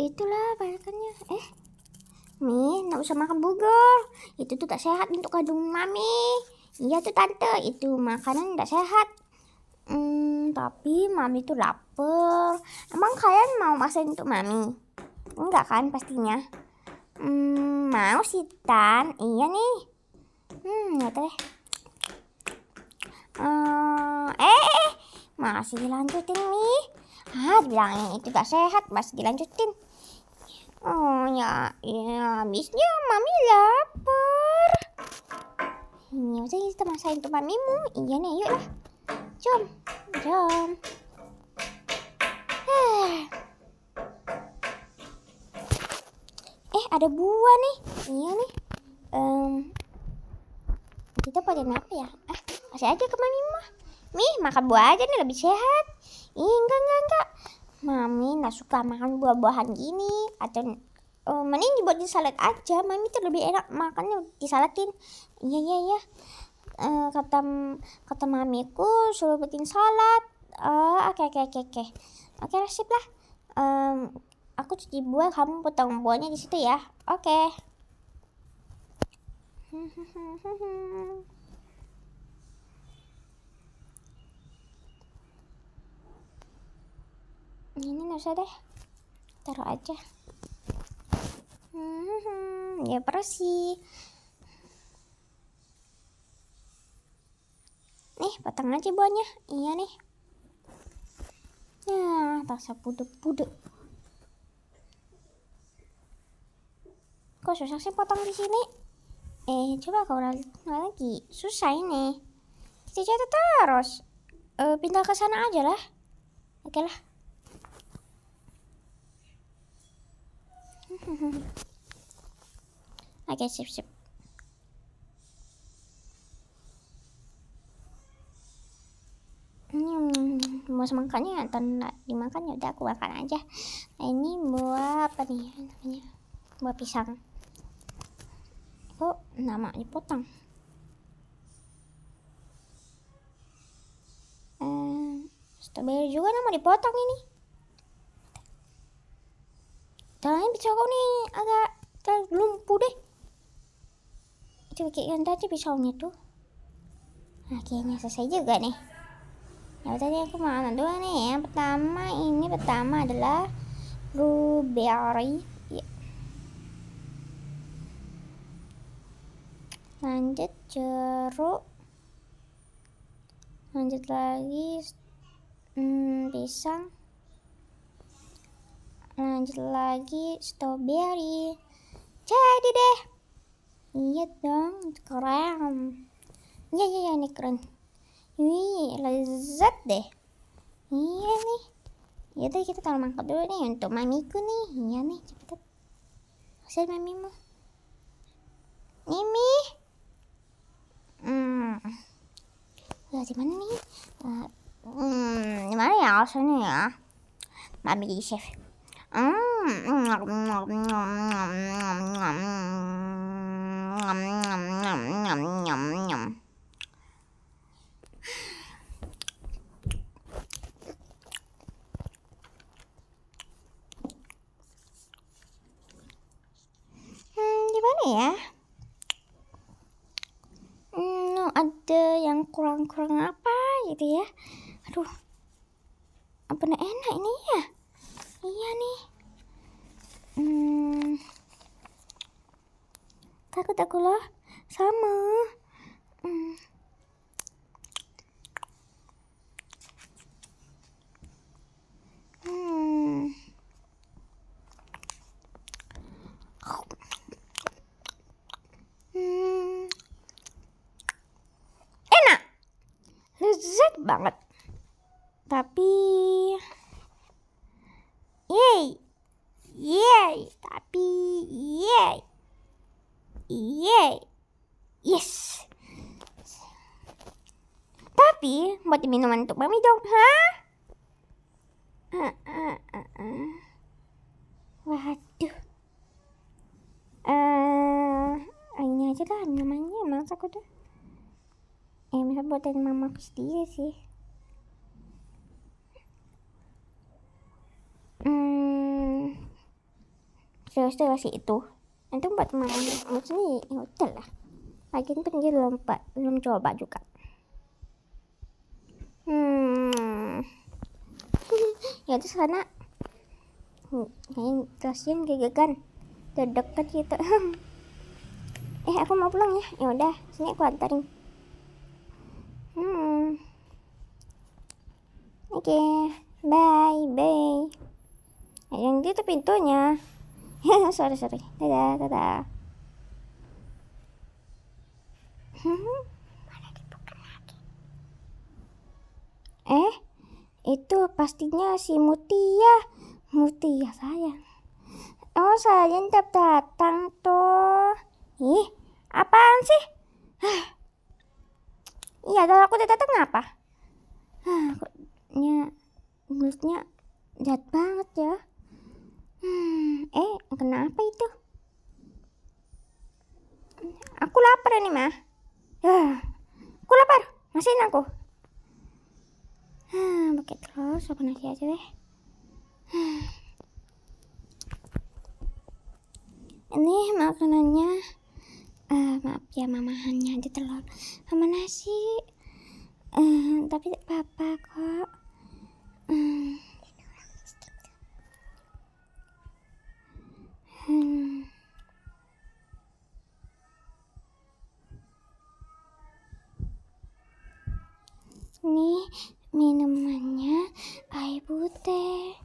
itulah barakannya eh Mi, nggak usah makan burger. Itu tuh tak sehat untuk kandung mami. Iya tuh tante, itu makanan nggak sehat. Hmm, tapi mami tuh lapar. Emang kalian mau masak untuk mami? Enggak kan pastinya. Hmm, mau sih Tan. Iya nih. Hmm, nggak ya tahu deh. Uh, eh, masih dilanjutin nih. Ah, bilangnya itu gak sehat, masih dilanjutin. Oh ya, ya habisnya mami lapar. Ini aja kita masakin untuk mamimu. Iya nih, yuk lah. Jom, jom. Eh, ada buah nih. Iya nih. Um, kita pakai apa ya? kasih aja ke mami mah mih makan buah aja nih lebih sehat ih enggak enggak enggak mami nggak suka makan buah-buahan gini atau uh, mending dibuat di salad aja mami tuh lebih enak makannya disalatin iya iya iya uh, kata kata mamiku suruh bikin salad eh, oke oke oke oke oke resip lah um, aku cuci buah kamu potong buahnya di situ ya oke okay. ini nggak usah deh taruh aja hmm, ya bersih nih potong aja buahnya iya nih nah ya, tak sepuduk-puduk kok susah sih potong di sini eh coba kau lagi susah ini kita jatuh terus e, pindah ke sana aja lah oke lah Oke, okay, sip sip. Ini hmm, mau semangkanya atau nggak dimakan ya udah aku makan aja. Nah, ini buah apa nih namanya? Buah pisang. oh, namanya potong Eh, strawberry juga nama dipotong ini. pisau nih agak terlumpuh deh coba kayak tadi pisaunya tuh nah, akhirnya selesai juga nih ya tadi aku makan dua nih yang pertama ini pertama adalah blueberry ya. lanjut jeruk lanjut lagi hmm, pisang lanjut lagi strawberry jadi deh iya dong keren iya iya ya, ini keren wih lezat deh iya nih iya deh kita taruh mangkok dulu nih untuk mamiku nih iya nih cepet hasil mamimu mimi hmm lah di nih eh, hmm gimana ya alasannya ya mami di chef Hmm, ya hmm, ada yang kurang-kurang apa gitu ya aduh apa enak ini ya takut loh sama hmm. hmm. Enak. Lezat banget. Tapi Yay. Yay. Tapi yay. Yeay. Yes. Tapi buat minuman untuk mami dong, ha? Uh, uh, eh, uh, eh, uh. Eh, Waduh. Uh, ini aja lah namanya emang aku tuh. Eh, bisa buatin mama aku sendiri sih. Hmm. Terus terus itu antum buat main maksudnya ya hotel lah lagian pun dia belum belum coba juga hmm ya terus karena kayaknya hmm, kasian gegekan terdekat degan gitu eh aku mau pulang ya ya udah sini aku antarin hmm oke okay. bye bye yang gitu pintunya sorry sorry dadah dadah Eh, itu pastinya si Mutia. Mutia sayang. Oh, sayang tetap datang tuh. Ih, apaan sih? Iya, kalau aku tetap datang apa? Hah, mulutnya jahat banget ya. Hmm, eh, kenapa itu? Aku lapar ini, mah. Ya, aku lapar. Masin aku. Hmm, pakai terus aku nasi aja deh. Ah. Ini makanannya uh, maaf ya mama hanya ada telur sama nasi. Uh, tapi papa kok. Hmm. nih minumannya air putih.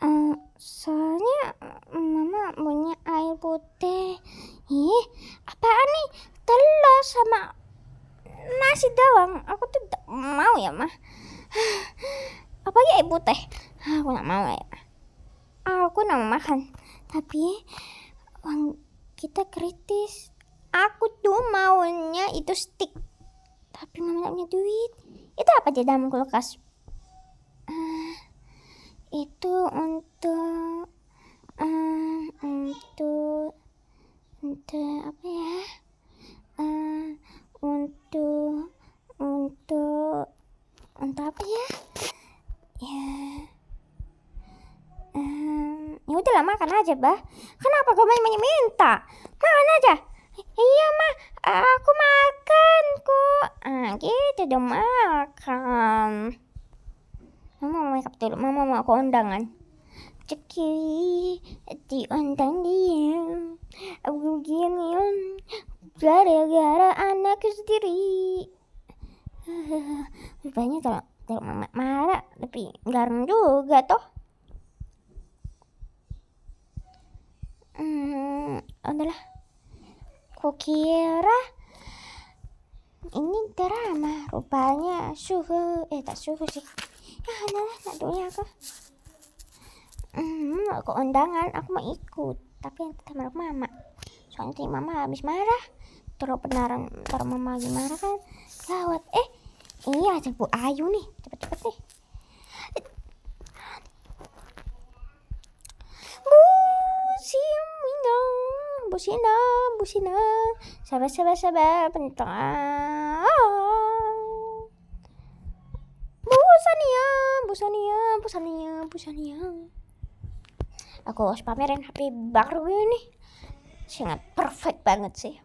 Uh, soalnya mama punya air putih. Ih, apaan nih? Telur sama nasi doang. Aku tidak mau ya, mah. Apa ya air putih? Ah, aku nggak mau ya. Aku nggak mau makan. Tapi uang kita kritis. Aku tuh maunya itu stick. Tapi mama nggak punya duit. Itu apa di dalam kulkas? Uh, itu untuk uh, untuk untuk apa ya? Uh, untuk untuk untuk apa ya? Ya. Um, ya lah makan aja, Bah. Kenapa kau banyak minta? Makan aja. Iya, mah Aku makan kok. Ah, gitu dong, Ma mama mau makeup dulu mama mau aku undangan di diundang dia aku gini um, gara-gara anak sendiri rupanya kalau kalau mama marah tapi garam juga toh hmm adalah kukira kira ini drama rupanya suhu eh tak suhu sih ya nak dunia aku hmm aku undangan aku mau ikut tapi yang kamar mama soalnya tadi mama habis marah terus benaran terus mama lagi marah kan gawat eh iya ajak bu Ayu nih cepet cepet nih musim window busina, busina. Sabar, sabar, sabar, bentar. Busania, busania, busania, busania. Aku harus pamerin HP baru ini. Sangat perfect banget sih.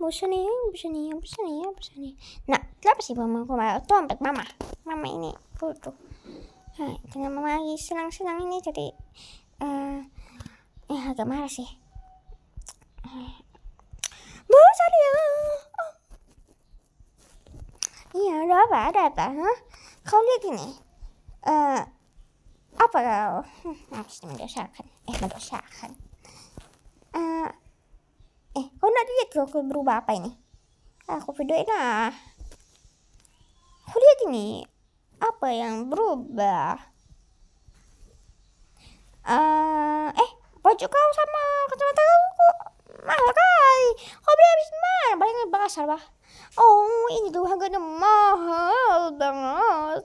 Busania, busania, busania, busania. Nah, kenapa sih mama aku kemarin ke mama? Mama ini butuh. Nah, dengan mama lagi senang-senang ini jadi eh, agak marah sih eh, Bursa ya. dia oh. Iya ada apa ada apa huh? Kau lihat ini uh, Apa kau hmm, Eh mendosakan uh, Eh kau nak lihat kau berubah apa ini Aku videoin lah Kau lihat ini Apa yang berubah uh, Eh Baju kau sama kacamata kau kok mahal kali. Kau beli habis mana? Bayangin bakal bah Oh, ini tuh harganya mahal banget.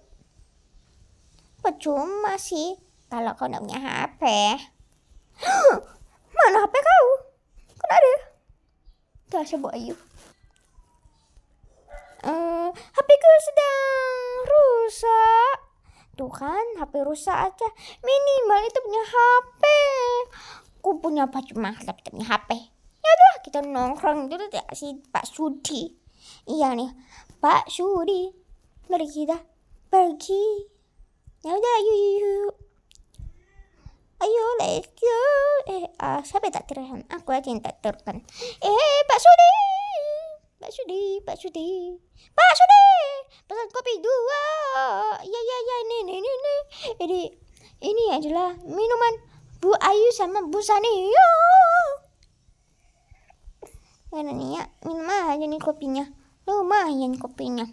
Percuma sih kalau kau nggak punya HP. mana HP kau? Kenapa ada? Dasar Bu Ayu. Uh, eh, HP ku sedang rusak. Tuh kan, HP rusak aja. Minimal itu punya HP aku punya baju mas tapi punya HP ya udah kita nongkrong itu tuh si Pak Sudi iya nih Pak Sudi mari kita pergi ya udah yuk yuk, ayo let's go eh uh, siapa tak terhan aku aja yang tak terhan eh Pak Sudi Pak Sudi Pak Sudi Pak Sudi pesan kopi dua ya ya ya ini ini ini ini ini adalah minuman Bu Ayu sama Bu Sani yo ini ya minum aja nih kopinya lumayan kopinya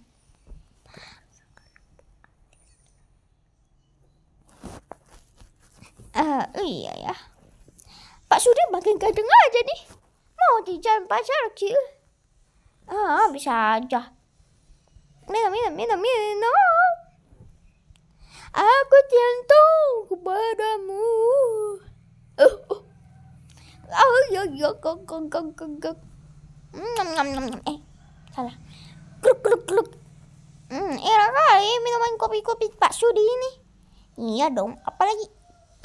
ah uh, iya ya Pak Sudir makin gadeng aja nih mau di jalan pasar kecil ah bisa aja minum minum minum minum aku cinta kepadamu Oh, yo yo go go go go mm, Nom nom nom nom. Eh, salah. Kluk kluk kluk. Hmm, era eh, kali eh, minuman kopi-kopi Pak Sudi ini. Iya dong, apalagi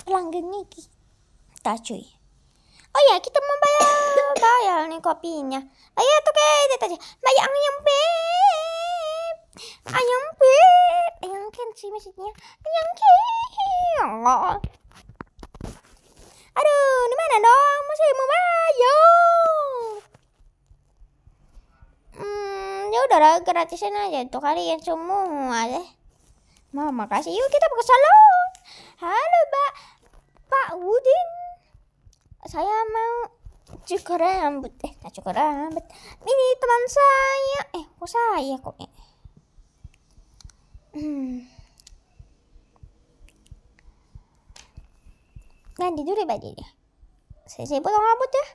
pelanggannya kita cuy. Oh ya, kita mau bayar bayar nih kopinya. Bayar oh tuh kayak aja. Bayar ayam pe. Ayam pe. Ayam kan sih maksudnya. Ayam kek. Aduh, di mana dong? Masih mau bayar. Hmm, ya udah gratisan aja tuh kalian semua deh. Ya. Nah, Mama makasih. Yuk kita ke salon. Halo, Pak. Pak Udin. Saya mau cukur rambut eh tak cukur rambut ini teman saya eh kok saya kok ya? hmm. Nanti dulu ya, Pak Dede. Saya, saya potong rambut ya.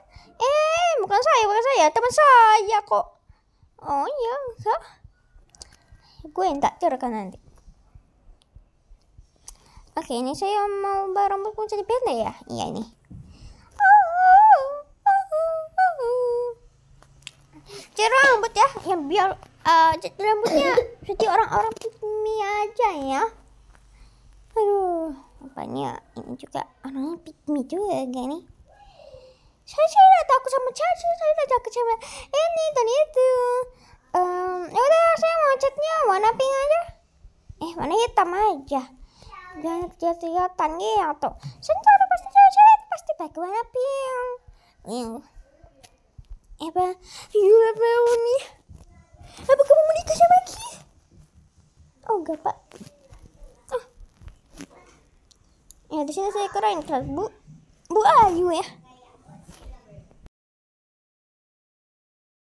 Eh, bukan saya, bukan saya. Teman saya kok. Oh iya, so. Gue yang tak terkan nanti. Oke, ini saya mau rambut kunci di pendek ya. Iya ini. Cat rambut ya, yang biar uh, rambutnya seperti orang-orang pikmi aja ya banyak ini juga orangnya pikmi juga kayak nih saya saya tidak takut sama caca saya tidak takut sama ini dan itu um, udah saya mau catnya warna pink aja eh warna hitam aja jangan kelihatan ya atau senjata pasti saya pasti pakai warna pink pink apa you love me apa kamu mau nikah sama Ki? oh enggak pak ya di sini saya keren kelas Bu Bu Ayu ya